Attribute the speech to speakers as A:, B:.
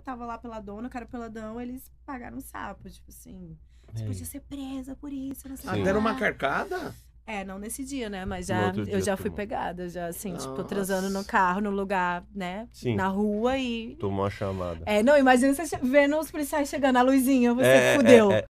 A: tava lá dona, o cara peladão, eles pagaram um sapo, tipo assim. Você é. podia ser presa por
B: isso, não sei. Ah, deram uma carcada? É, não nesse dia, né? Mas já dia, eu já fui pegada, já assim, tipo, Nossa. tipo, transando no carro, no lugar, né? Sim. Na rua e. Tomou a chamada. É, não, imagina você vendo os policiais chegando, a luzinha, você é, é fudeu.
C: É, é.